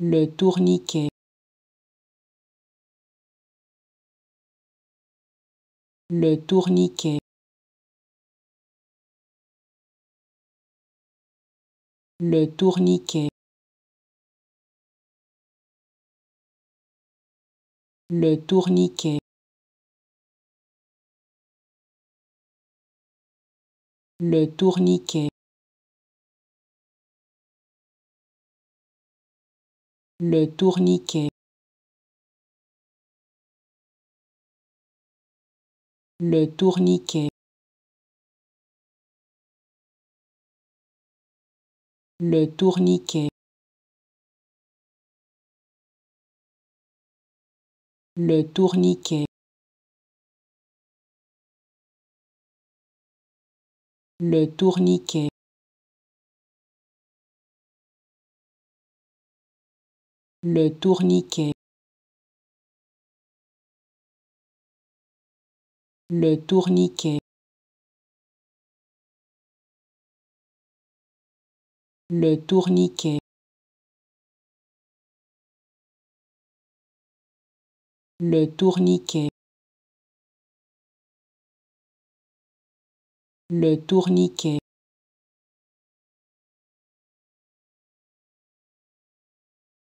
le tourniquet le tourniquet le tourniquet le tourniquet le tourniquet le tourniquet, le tourniquet, le tourniquet, le tourniquet. Le tourniquet. le tourniquet le tourniquet le tourniquet le tourniquet le tourniquet